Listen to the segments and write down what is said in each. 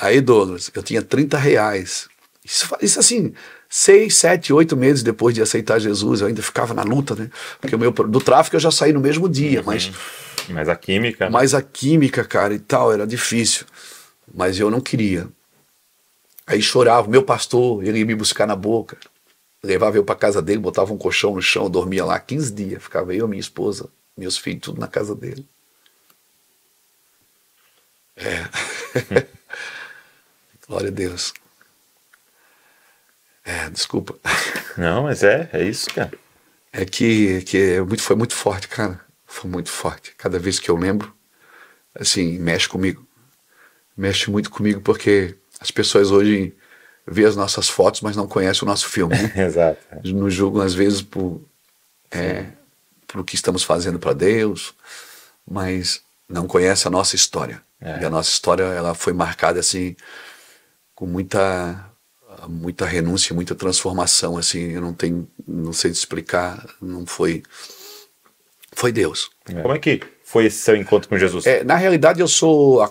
Aí, Douglas, eu tinha 30 reais. Isso, isso assim, seis, sete, oito meses depois de aceitar Jesus, eu ainda ficava na luta, né? Porque o meu, do tráfico eu já saí no mesmo dia, uhum. mas. Mas a química. Né? Mas a química, cara, e tal, era difícil. Mas eu não queria. Aí chorava, meu pastor, ele ia me buscar na boca. Levava eu para casa dele, botava um colchão no chão, dormia lá 15 dias. Ficava eu, minha esposa, meus filhos, tudo na casa dele. É. Glória a Deus. É, desculpa. Não, mas é, é isso, cara. É que, que é muito, foi muito forte, cara. Foi muito forte. Cada vez que eu lembro, assim, mexe comigo. Mexe muito comigo porque as pessoas hoje vê as nossas fotos, mas não conhecem o nosso filme. Né? Exato. Nos julgam, às vezes, por, é, por o que estamos fazendo para Deus, mas não conhece a nossa história. É. E a nossa história ela foi marcada assim com muita muita renúncia, muita transformação, assim, eu não tenho, não sei explicar, não foi, foi Deus. É. Como é que foi esse seu encontro com Jesus? É, na realidade, eu sou a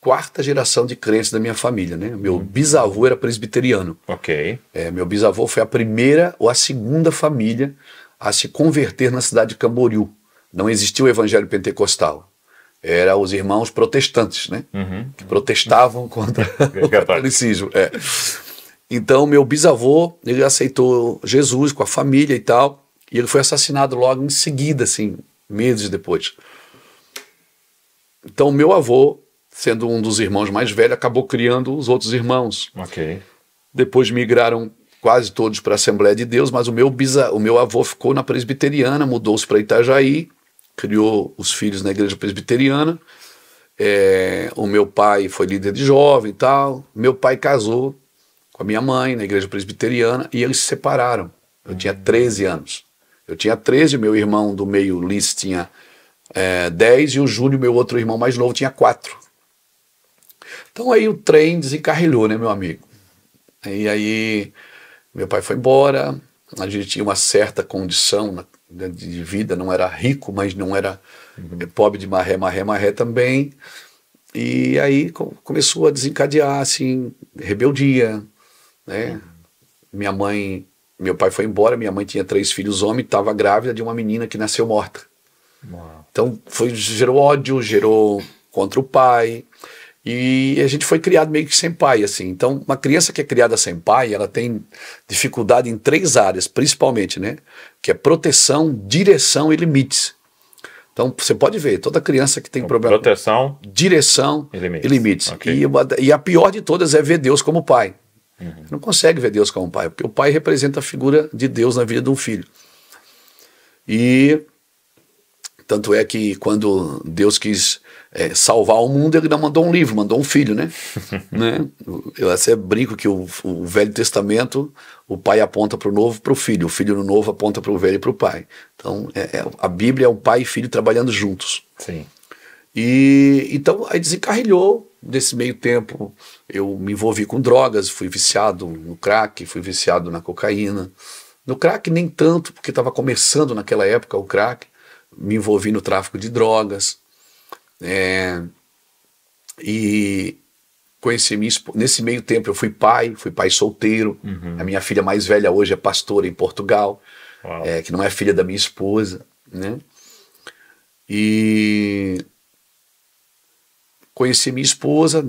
quarta geração de crentes da minha família, né? Meu uhum. bisavô era presbiteriano. Ok. É, meu bisavô foi a primeira ou a segunda família a se converter na cidade de Camboriú. Não existia o evangelho pentecostal eram os irmãos protestantes, né? Uhum. Que protestavam contra é o catolicismo. É. Então, meu bisavô, ele aceitou Jesus com a família e tal, e ele foi assassinado logo em seguida, assim, meses depois. Então, meu avô, sendo um dos irmãos mais velhos, acabou criando os outros irmãos. Ok. Depois migraram quase todos para a Assembleia de Deus, mas o meu, bisa, o meu avô ficou na presbiteriana, mudou-se para Itajaí, criou os filhos na igreja presbiteriana. É, o meu pai foi líder de jovem e tal. Meu pai casou com a minha mãe na igreja presbiteriana e eles se separaram. Eu uhum. tinha 13 hum. anos. Eu tinha 13, meu irmão do meio, Liz, tinha é, 10 e o Júnior, meu outro irmão mais novo, tinha 4. Então aí o trem desencarrilhou, né, meu amigo? E aí meu pai foi embora, a gente tinha uma certa condição né, de vida, não era rico, mas não era uhum. Eh, pobre de maré, maré, maré também. E aí começou a desencadear, assim, rebeldia, né? Uhum. Minha mãe, meu pai foi embora, minha mãe tinha três filhos homens, estava grávida de uma menina que nasceu morta. Então foi, gerou ódio, gerou contra o pai. E a gente foi criado meio que sem pai, assim. Então, uma criança que é criada sem pai, ela tem dificuldade em três áreas, principalmente, né? Que é proteção, direção e limites. Então, você pode ver, toda criança que tem então, problema. Proteção. Direção e limites. E, limites. Okay. E, e, a pior de todas é ver Deus como pai. Uhum. Não consegue ver Deus como pai, porque o pai representa a figura de Deus na vida de um filho. E tanto é que quando Deus quis é, salvar o mundo, ele não mandou um livro, mandou um filho, né? né? Eu até brinco que o, o Velho Testamento, o pai aponta para o novo, para o filho, o filho no novo aponta para o velho e para o pai. Então, é, é, a Bíblia é o pai e filho trabalhando juntos. Sim. E então aí desencarrilhou. Nesse meio tempo eu me envolvi com drogas, fui viciado no crack, fui viciado na cocaína. No crack nem tanto, porque estava começando naquela época o crack. Me envolvi no tráfico de drogas. É, e conheci minha esposa. Nesse meio tempo eu fui pai, fui pai solteiro. Uhum. A minha filha mais velha hoje é pastora em Portugal, é, que não é filha da minha esposa, né? E conheci minha esposa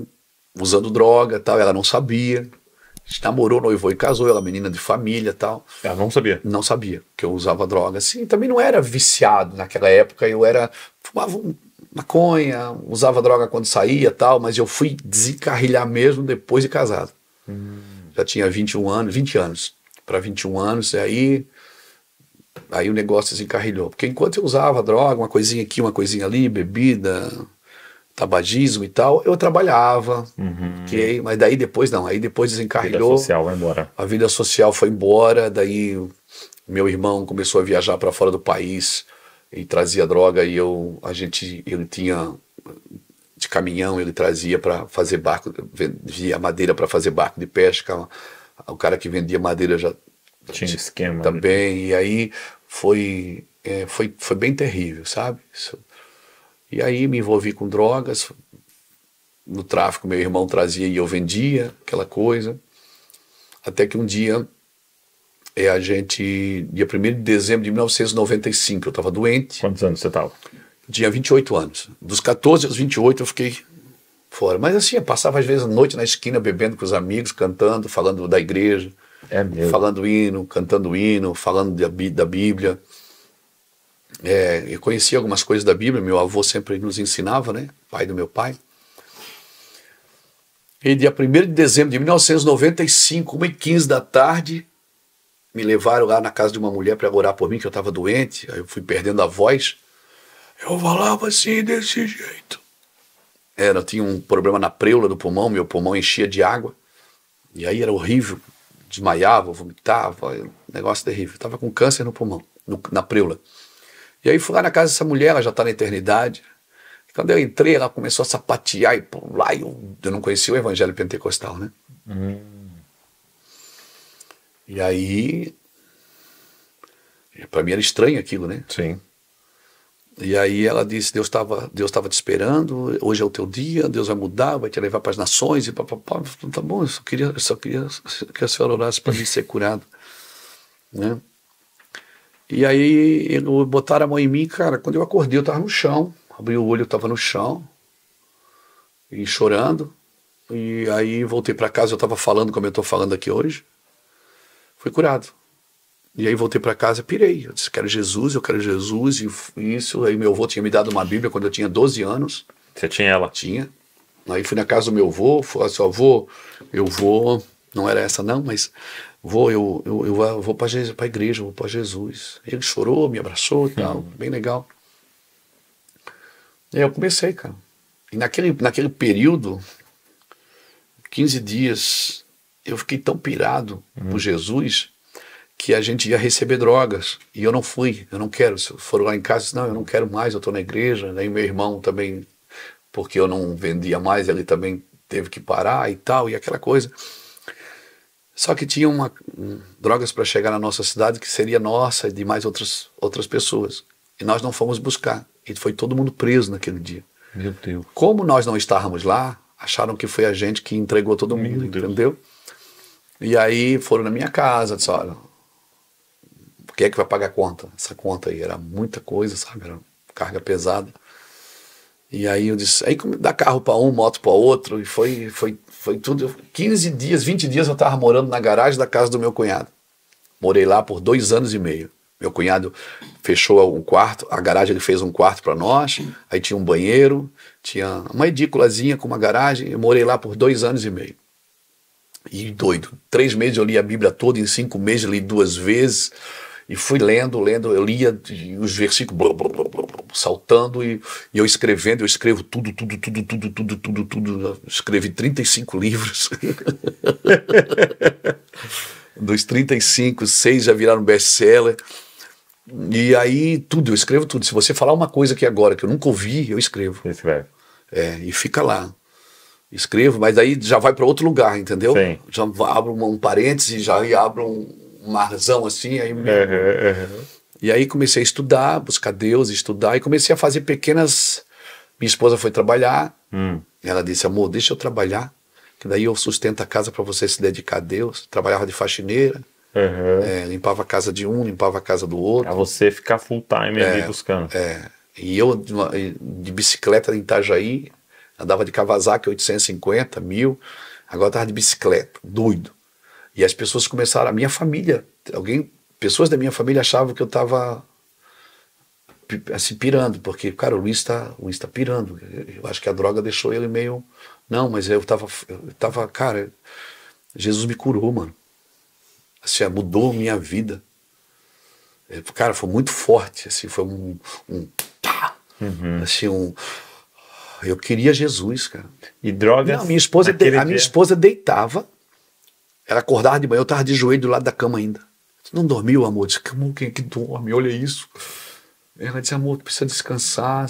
usando droga, tal. Ela não sabia. A gente namorou, noivou e casou, ela é menina de família tal. Ela não sabia? Não sabia que eu usava droga. Assim, também não era viciado naquela época, eu era. Fumava um, maconha, usava droga quando saía tal, mas eu fui desencarrilhar mesmo depois de casado. Hum. Já tinha 21 anos, 20 anos, para 21 anos, e aí aí o negócio desencarrilhou. Porque enquanto eu usava droga, uma coisinha aqui, uma coisinha ali, bebida, tabagismo e tal, eu trabalhava, uhum. ok? Mas daí depois não, aí depois desencarrilhou. A vida social foi embora. A vida social foi embora, daí meu irmão começou a viajar para fora do país, e trazia droga e eu a gente ele tinha de caminhão ele trazia para fazer barco vendia madeira para fazer barco de pesca o cara que vendia madeira já tinha esquema né? também né? e aí foi é, foi foi bem terrível sabe e aí me envolvi com drogas no tráfico meu irmão trazia e eu vendia aquela coisa até que um dia é, a gente, dia 1 de dezembro de 1995, eu estava doente. Quantos anos você estava? Tinha 28 anos. Dos 14 aos 28 eu fiquei fora. Mas assim, eu passava às vezes a noite na esquina bebendo com os amigos, cantando, falando da igreja. É mesmo. Falando hino, cantando hino, falando da, da Bíblia. É, eu conhecia algumas coisas da Bíblia, meu avô sempre nos ensinava, né? Pai do meu pai. E dia 1 de dezembro de 1995, 1h15 da tarde, me levaram lá na casa de uma mulher para orar por mim, que eu estava doente, aí eu fui perdendo a voz. Eu falava assim, desse jeito. Era, é, eu tinha um problema na preula do pulmão, meu pulmão enchia de água. E aí era horrível, desmaiava, vomitava, é negócio terrível. Eu tava com câncer no pulmão, no, na preula. E aí fui lá na casa dessa mulher, ela já está na eternidade. E quando eu entrei, ela começou a sapatear e pular. E eu, eu não conhecia o evangelho pentecostal, né? Hum. E aí. Para mim era estranho aquilo, né? Sim. E aí ela disse: Deus estava Deus tava te esperando, hoje é o teu dia, Deus vai mudar, vai te levar para as nações. E papapá, tá bom, eu só queria, eu só queria que a senhora orasse para mim ser curado. Né? E aí botaram a mão em mim, cara. Quando eu acordei, eu estava no chão, abri o olho, eu estava no chão, e chorando. E aí voltei para casa, eu estava falando como eu estou falando aqui hoje. Fui curado. E aí voltei para casa pirei. Eu disse, quero Jesus, eu quero Jesus, e isso. Aí meu avô tinha me dado uma Bíblia quando eu tinha 12 anos. Você tinha ela? Tinha. Aí fui na casa do meu avô, falei assim, avô, eu vou, não era essa não, mas vou, eu, eu, eu vou para a igreja, vou para Jesus. Ele chorou, me abraçou e tal, hum. bem legal. E aí eu comecei, cara. E naquele, naquele período, 15 dias eu fiquei tão pirado uhum. por Jesus que a gente ia receber drogas. E eu não fui, eu não quero. Se foram lá em casa, disse, não, eu não quero mais, eu estou na igreja. Nem meu irmão também, porque eu não vendia mais, ele também teve que parar e tal, e aquela coisa. Só que tinha uma, um, drogas para chegar na nossa cidade que seria nossa e de mais outras, outras pessoas. E nós não fomos buscar. E foi todo mundo preso naquele dia. Meu Deus. Como nós não estávamos lá, acharam que foi a gente que entregou todo mundo, entendeu? E aí foram na minha casa, disse, olha, quem é que vai pagar a conta? Essa conta aí era muita coisa, sabe? Era carga pesada. E aí eu disse, aí dá carro para um, moto para outro, e foi, foi, foi tudo. 15 dias, 20 dias eu estava morando na garagem da casa do meu cunhado. Morei lá por dois anos e meio. Meu cunhado fechou um quarto, a garagem ele fez um quarto para nós, aí tinha um banheiro, tinha uma edículazinha com uma garagem, eu morei lá por dois anos e meio. E doido, três meses eu li a Bíblia toda, em cinco meses eu li duas vezes. E fui lendo, lendo, eu lia os versículos blá, blá, blá, saltando e, e, eu escrevendo, eu escrevo tudo, tudo, tudo, tudo, tudo, tudo, tudo. Escrevi 35 livros. Dos 35, seis já viraram best-seller. E aí tudo, eu escrevo tudo. Se você falar uma coisa aqui agora que eu nunca ouvi, eu escrevo. Isso, É, e fica lá escrevo, mas aí já vai para outro lugar, entendeu? Sim. Já abro um, parênteses, já abro um, um marzão assim, aí... Me... Uhum, uhum. E aí comecei a estudar, buscar Deus, estudar, e comecei a fazer pequenas... Minha esposa foi trabalhar, hum. ela disse, amor, deixa eu trabalhar, que daí eu sustento a casa para você se dedicar a Deus. Trabalhava de faxineira, uhum. é, limpava a casa de um, limpava a casa do outro. Pra você ficar full time é, ali buscando. É. E eu de, uma, de bicicleta em Itajaí, Andava de Kawasaki 850, mil. Agora estava de bicicleta, doido. E as pessoas começaram, a minha família, alguém, pessoas da minha família achavam que eu estava assim, pirando, porque, cara, o Luiz está tá pirando. Eu acho que a droga deixou ele meio. Não, mas eu estava, eu tava, cara, Jesus me curou, mano. Assim, mudou minha vida. É, cara, foi muito forte, assim, foi um. um pá, uhum. Assim, um eu queria Jesus, cara. E drogas? Não, minha esposa de, a minha esposa deitava, ela acordava de manhã, eu estava de joelho do lado da cama ainda. Não dormiu, amor? disse, como quem que dorme? Olha isso. Ela disse, amor, tu precisa descansar.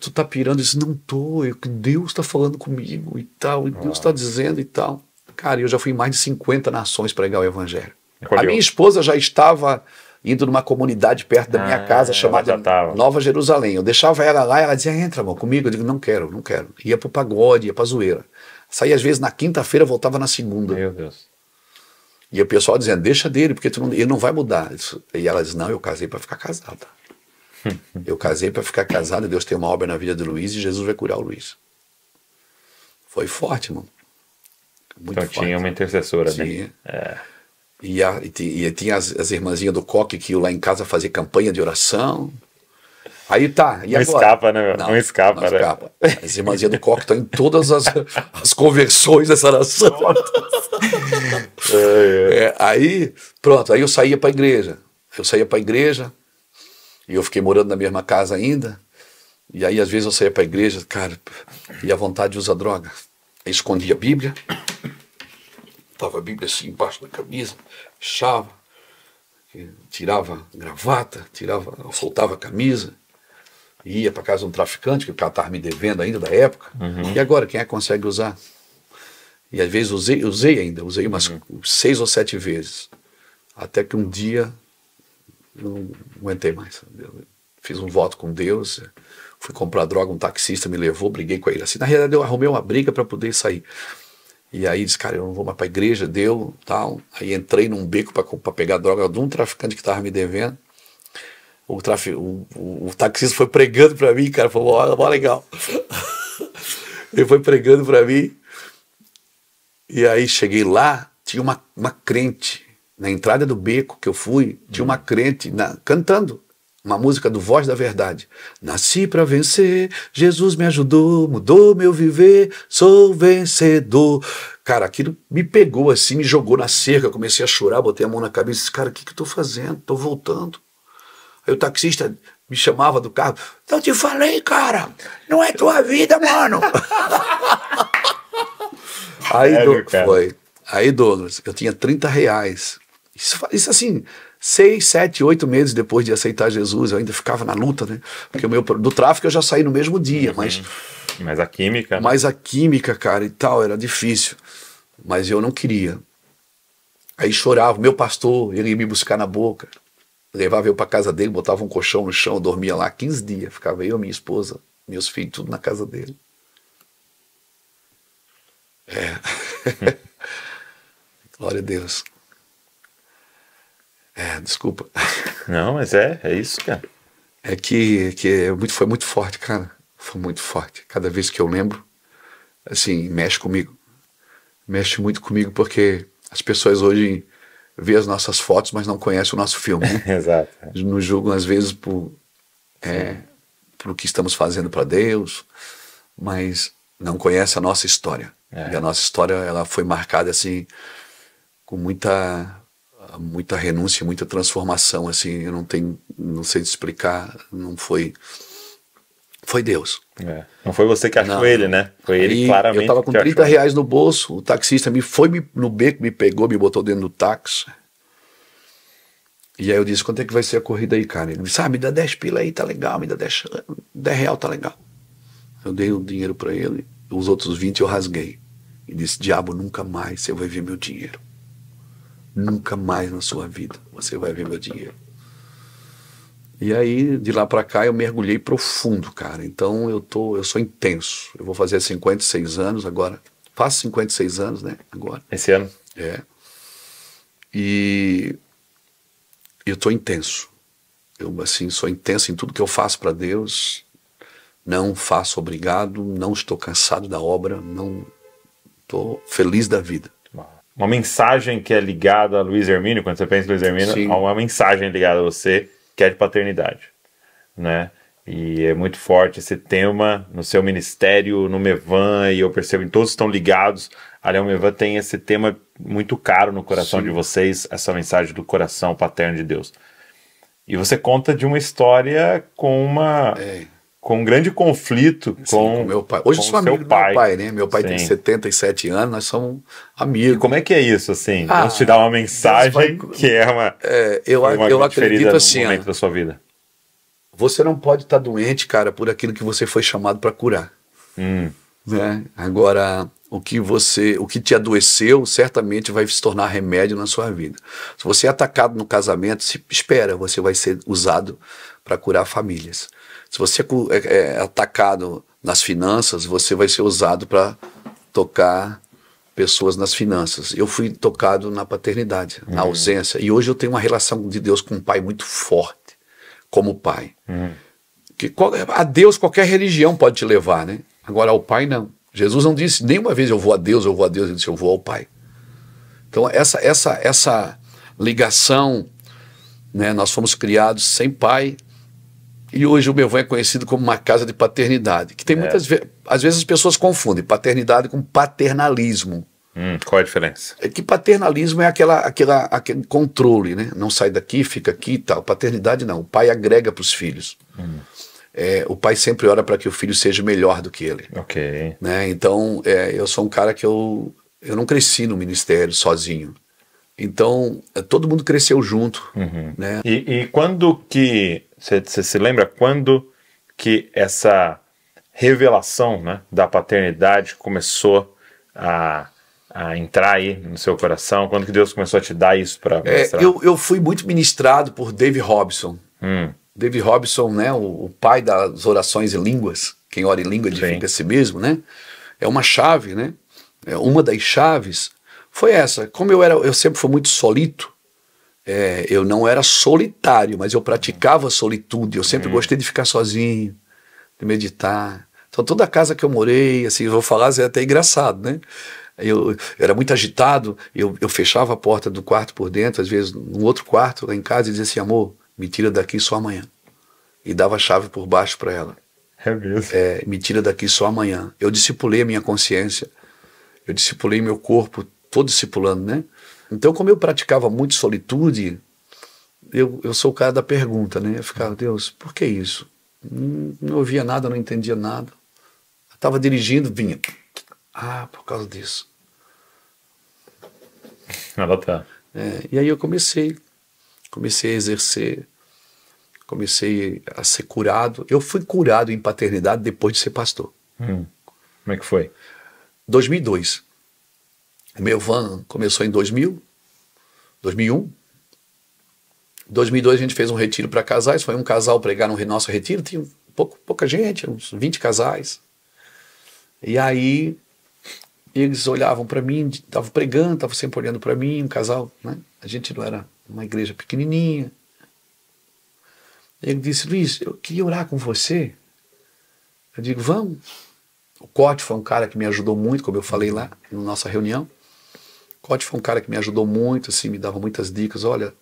Tu tá pirando. Eu disse, não tô. É eu, Deus está falando comigo e tal. E Deus está ah. dizendo e tal. Cara, eu já fui em mais de 50 nações pregar o evangelho. A minha esposa já estava indo numa comunidade perto da minha ah, casa é, chamada Nova Jerusalém. Eu deixava ela lá, ela dizia: entra, amor, comigo. Eu digo: não quero, não quero. Ia pro pagode, ia pra zoeira. Saía às vezes na quinta-feira, voltava na segunda. Meu Deus. E o pessoal dizendo: deixa dele, porque não, ele não vai mudar. E ela diz: não, eu casei para ficar casada. eu casei para ficar casada, Deus tem uma obra na vida do Luiz e Jesus vai curar o Luiz. Foi forte, mano. Muito então forte. tinha uma intercessora, tinha. né? É. E, a, e, tinha as, as irmãzinhas do Coque que iam lá em casa fazer campanha de oração. Aí tá, e não agora? escapa, né? Meu? Não, não escapa, não né? escapa. As irmãzinhas do Coque estão em todas as, as conversões dessa oração. é, aí, pronto, aí eu saía para a igreja. Eu saía para a igreja e eu fiquei morando na mesma casa ainda. E aí, às vezes, eu saía para a igreja, cara, e a vontade usar droga. Eu escondia a Bíblia, botava a Bíblia assim embaixo da camisa, fechava, tirava gravata, tirava, soltava a camisa, ia para casa de um traficante, que o cara estava me devendo ainda da época. Uhum. E agora, quem é que consegue usar? E às vezes usei, usei ainda, usei umas uhum. seis ou sete vezes. Até que um dia não aguentei mais. Eu fiz um voto com Deus, fui comprar droga, um taxista me levou, briguei com ele. Assim, na realidade, eu arrumei uma briga para poder sair. E aí disse, cara, eu não vou mais para igreja, deu, tal. Aí entrei num beco para pegar droga de um traficante que estava me devendo. O, traf... o, o, o taxista foi pregando para mim, cara, falou, olha, legal. Ele foi pregando para mim. E aí cheguei lá, tinha uma, uma crente. Na entrada do beco que eu fui, tinha uma hum. crente na, cantando uma música do Voz da Verdade. Nasci para vencer, Jesus me ajudou, mudou meu viver, sou vencedor. Cara, aquilo me pegou assim, me jogou na cerca, comecei a chorar, botei a mão na cabeça, disse, cara, o que que eu tô fazendo? Tô voltando. Aí o taxista me chamava do carro, eu te falei, cara, não é tua vida, mano. Aí, é, Douglas, foi. Aí, Douglas, eu tinha 30 reais. Isso, isso assim, seis, sete, oito meses depois de aceitar Jesus, eu ainda ficava na luta, né? Porque o meu, do tráfico eu já saí no mesmo dia, uhum. mas. Mas a química. Né? Mas a química, cara, e tal, era difícil. Mas eu não queria. Aí chorava, meu pastor, ele ia me buscar na boca. Levava eu para casa dele, botava um colchão no chão, dormia lá 15 dias. Ficava eu, minha esposa, meus filhos, tudo na casa dele. É. Glória a Deus. É, desculpa. Não, mas é, é isso, cara. É que, que é foi muito forte, cara. Foi muito forte. Cada vez que eu lembro, assim, mexe comigo. Mexe muito comigo porque as pessoas hoje vê as nossas fotos, mas não conhece o nosso filme. Né? Exato. Nos julgam às vezes por, é, por que estamos fazendo para Deus, mas não conhece a nossa história. É. E a nossa história ela foi marcada assim com muita muita renúncia, muita transformação, assim, eu não tenho, não sei te explicar, não foi, foi Deus. É. Não foi você que achou não. ele, né? Foi ele e claramente. Eu tava com 30 achou. reais no bolso, o taxista me foi me, no beco, me pegou, me botou dentro do táxi. E aí eu disse, quanto é que vai ser a corrida aí, cara? Ele disse, ah, me dá 10 pila aí, tá legal, me dá 10, 10 real, tá legal. Eu dei o dinheiro para ele, os outros 20 eu rasguei. E disse, diabo, nunca mais você vai ver meu dinheiro. Nunca mais na sua vida você vai ver meu dinheiro. E aí, de lá para cá, eu mergulhei profundo, cara. Então, eu tô, eu sou intenso. Eu vou fazer 56 anos agora. Faço 56 anos, né? Agora. Esse ano. É. E eu tô intenso. Eu, assim, sou intenso em tudo que eu faço para Deus. Não faço obrigado, não estou cansado da obra, não estou feliz da vida uma mensagem que é ligada a Luiz Hermínio, quando você pensa em Luiz Hermínio, há uma mensagem ligada a você que é de paternidade, né? E é muito forte esse tema no seu ministério, no Mevan, e eu percebo que todos estão ligados. A Leão Mevan tem esse tema muito caro no coração Sim. de vocês, essa mensagem do coração paterno de Deus. E você conta de uma história com uma. É com um grande conflito Sim, com, com, meu pai. Hoje eu sou amigo do pai. meu pai, né? Meu pai Sim. tem 77 anos, nós somos amigos. E como é que é isso, assim? Ah, te dar uma mensagem vai... que é uma. É, eu uma eu acredito assim. momento da sua vida. Você não pode estar tá doente, cara, por aquilo que você foi chamado para curar. Hum. Né? Agora, o que você, o que te adoeceu, certamente vai se tornar remédio na sua vida. Se você é atacado no casamento, se espera, você vai ser usado para curar famílias. Se você é, é, é atacado nas finanças, você vai ser usado para tocar pessoas nas finanças. Eu fui tocado na paternidade, uhum. na ausência. E hoje eu tenho uma relação de Deus com o pai muito forte, como pai. Uhum. Que, a Deus qualquer religião pode te levar, né? Agora, ao pai não. Jesus não disse nenhuma vez eu vou a Deus, eu vou a Deus, ele disse eu vou ao Pai. Então essa essa essa ligação, né, nós fomos criados sem pai e hoje o Belvão é conhecido como uma casa de paternidade, que tem é. muitas vezes, às vezes as pessoas confundem paternidade com paternalismo. Hum, qual a diferença? É que paternalismo é aquela, aquela, aquele controle, né? Não sai daqui, fica aqui e tal. Paternidade não. O pai agrega para os filhos. Hum é, o pai sempre ora para que o filho seja melhor do que ele. Ok. Né? Então, é, eu sou um cara que eu, eu não cresci no ministério sozinho. Então, é, todo mundo cresceu junto. Uhum. Né? E, e, quando que. Você se lembra quando que essa revelação né, da paternidade começou a, a entrar aí no seu coração? Quando que Deus começou a te dar isso para é, eu, eu fui muito ministrado por Dave Robson. Hum. David Robson, né, o, o, pai das orações em línguas, quem ora em língua edifica a si mesmo, né? É uma chave, né? É uma das chaves foi essa. Como eu era, eu sempre fui muito solito. É, eu não era solitário, mas eu praticava solitude. Eu sempre hum. gostei de ficar sozinho, de meditar. Então toda a casa que eu morei, assim, eu vou falar, é até engraçado, né? Eu, eu, era muito agitado, eu, eu fechava a porta do quarto por dentro, às vezes no outro quarto lá em casa, e dizia assim, amor, me tira daqui só amanhã. E dava a chave por baixo para ela. É mesmo? É, me tira daqui só amanhã. Eu discipulei a minha consciência, eu discipulei meu corpo, estou discipulando, né? Então, como eu praticava muito solitude, eu, eu sou o cara da pergunta, né? Eu ficava, Deus, por que isso? Não, não ouvia nada, não entendia nada. Estava dirigindo, vinha. Ah, por causa disso. Ela tá. É, e aí eu comecei comecei a exercer, comecei a ser curado. Eu fui curado em paternidade depois de ser pastor. Hum. Como é que foi? 2002. O meu van começou em 2000, 2001. 2002 a gente fez um retiro para casais, foi um casal pregar no nosso retiro, tinha pouco, pouca gente, uns 20 casais. E aí eles olhavam para mim, estavam pregando, estavam sempre olhando para mim, um casal, né? A gente não era uma igreja pequenininha. Ele disse: Luiz, eu queria orar com você. Eu digo: vamos. O Cote foi um cara que me ajudou muito, como eu falei lá na nossa reunião. O Cote foi um cara que me ajudou muito, assim, me dava muitas dicas. Olha,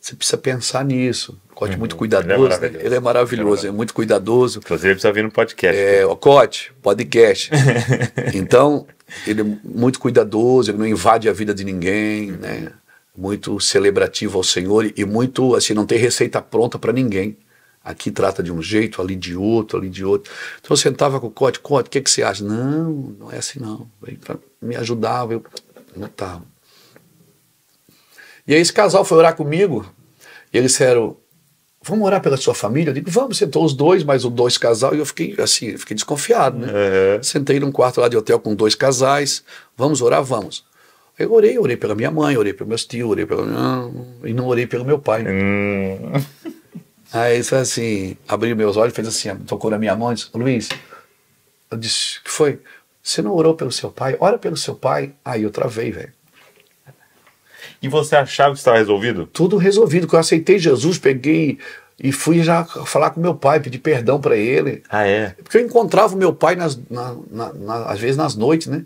você precisa pensar nisso. O Cote hum, muito uhum. cuidadoso, ele é, né? ele é maravilhoso, é, é muito cuidadoso. Inclusive, precisa vir no podcast. É, o Cote, podcast. então, ele é muito cuidadoso, ele não invade a vida de ninguém, né? muito celebrativo ao Senhor e muito assim, não tem receita pronta para ninguém. Aqui trata de um jeito, ali de outro, ali de outro. Então eu sentava com o Cote, Cote, o que, que você acha? Não, não é assim não. Ele me ajudava, eu não tá. E aí esse casal foi orar comigo, e eles disseram, vamos orar pela sua família? Eu digo, vamos, sentou os dois, mais os dois casal, e eu fiquei assim, fiquei desconfiado, né? Uhum. Sentei num quarto lá de hotel com dois casais, vamos orar, vamos. Eu orei, orei pela minha mãe, orei pelo meu tio, orei pelo e não orei pelo meu pai. Hum. Aí foi assim, abriu meus olhos, fez assim, tocou na minha mão, disse, Luiz, eu disse, que foi? Você não orou pelo seu pai? Ora pelo seu pai. Aí eu travei, velho. E você achava que estava resolvido? Tudo resolvido, que eu aceitei Jesus, peguei e fui já falar com meu pai, pedir perdão para ele. Ah, é? Porque eu encontrava o meu pai, nas, na, na, na, às vezes, nas noites, né?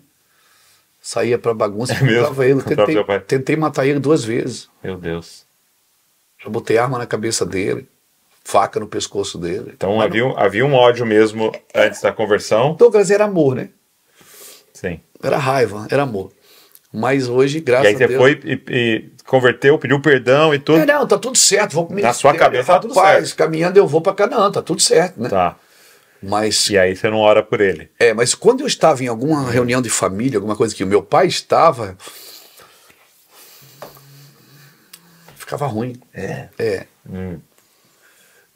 saía para bagunça é e matava ele. Tentei, tentei matar ele duas vezes. Meu Deus. Já botei arma na cabeça dele, faca no pescoço dele. Então havia, não... havia um ódio mesmo antes da conversão? Douglas era amor, né? Sim. Era raiva, era amor. Mas hoje, graças a Deus. E aí você foi e, e, converteu, pediu perdão e tudo. É, não, tá tudo certo. Vou Na sua cabeça, tá tudo certo. Caminhando eu vou para Canaã, tá tudo certo, né? Tá. Mas, e aí você não ora por ele. É, mas quando eu estava em alguma reunião de família, alguma coisa que o meu pai estava, ficava ruim. É. É. Hum.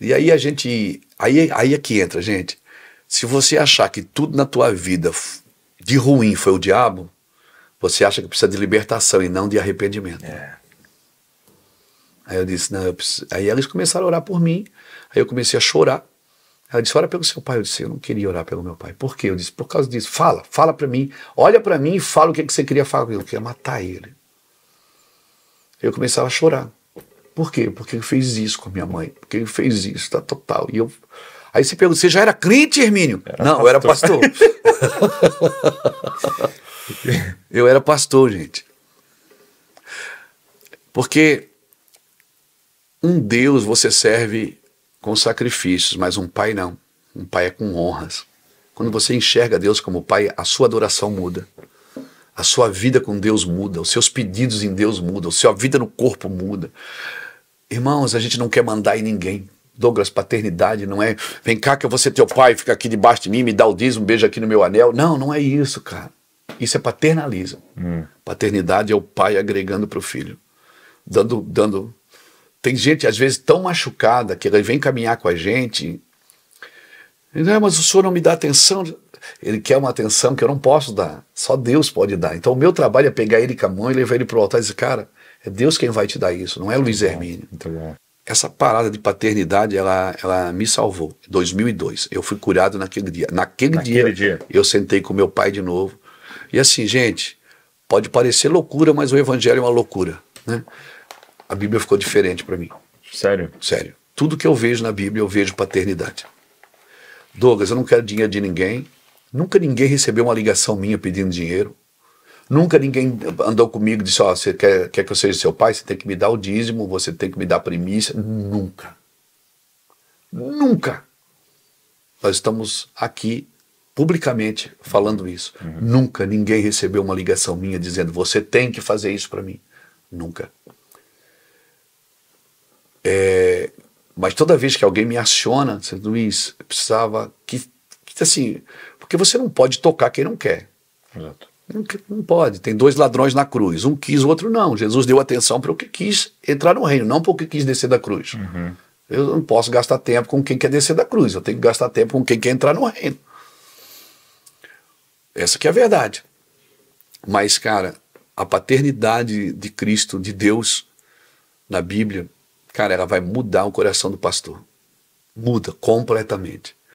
E aí a gente. Aí, aí é que entra, gente. Se você achar que tudo na tua vida de ruim foi o diabo, você acha que precisa de libertação e não de arrependimento. É. Aí eu disse, não, eu preciso... aí eles começaram a orar por mim. Aí eu comecei a chorar. Ela disse: Ora pelo seu pai. Eu disse: Eu não queria orar pelo meu pai. Por quê? Eu disse: Por causa disso. Fala, fala para mim. Olha para mim e fala o que, é que você queria falar. Eu queria matar ele. Eu começava a chorar. Por quê? Porque ele fez isso com a minha mãe. Porque ele fez isso, tá total. Tá, tá. E eu. Aí você pergunta: Você já era crente, Hermínio? Era não, pastor. eu era pastor. eu era pastor, gente. Porque um Deus você serve com sacrifícios, mas um pai não. Um pai é com honras. Quando você enxerga Deus como pai, a sua adoração muda. A sua vida com Deus muda, os seus pedidos em Deus mudam, a sua vida no corpo muda. Irmãos, a gente não quer mandar em ninguém. Douglas, paternidade não é vem cá que eu vou ser teu pai, fica aqui debaixo de mim, me dá o dízimo, um beijo aqui no meu anel. Não, não é isso, cara. Isso é paternalismo. Hum. Paternidade é o pai agregando para o filho, dando, dando tem gente, às vezes, tão machucada que ele vem caminhar com a gente. Ele, ah, mas o senhor não me dá atenção. Ele quer uma atenção que eu não posso dar. Só Deus pode dar. Então, o meu trabalho é pegar ele com a mão e levar ele para o altar e dizer, cara, é Deus quem vai te dar isso, não é Luiz Hermínio. Essa parada de paternidade, ela, ela me salvou. Em 2002, eu fui curado naquele dia. Naquele, naquele dia, dia, eu sentei com meu pai de novo. E assim, gente, pode parecer loucura, mas o evangelho é uma loucura. Né? a Bíblia ficou diferente para mim. Sério? Sério. Tudo que eu vejo na Bíblia, eu vejo paternidade. Douglas, eu não quero dinheiro de ninguém. Nunca ninguém recebeu uma ligação minha pedindo dinheiro. Nunca ninguém andou comigo e disse: Ó, oh, você quer, quer que eu seja seu pai? Você tem que me dar o dízimo, você tem que me dar a primícia. Nunca. Nunca. Nós estamos aqui publicamente falando isso. Uhum. Nunca ninguém recebeu uma ligação minha dizendo: Você tem que fazer isso para mim. Nunca. É, mas toda vez que alguém me aciona, Luiz, eu precisava que, que, assim, porque você não pode tocar quem não quer. Exato. Não, não, pode. Tem dois ladrões na cruz. Um quis, o outro não. Jesus deu atenção para o que quis entrar no reino, não para o que quis descer da cruz. Uhum. Eu não posso gastar tempo com quem quer descer da cruz. Eu tenho que gastar tempo com quem quer entrar no reino. Essa que é a verdade. Mas, cara, a paternidade de Cristo, de Deus, na Bíblia, Cara, ela vai mudar o coração do pastor. Muda completamente.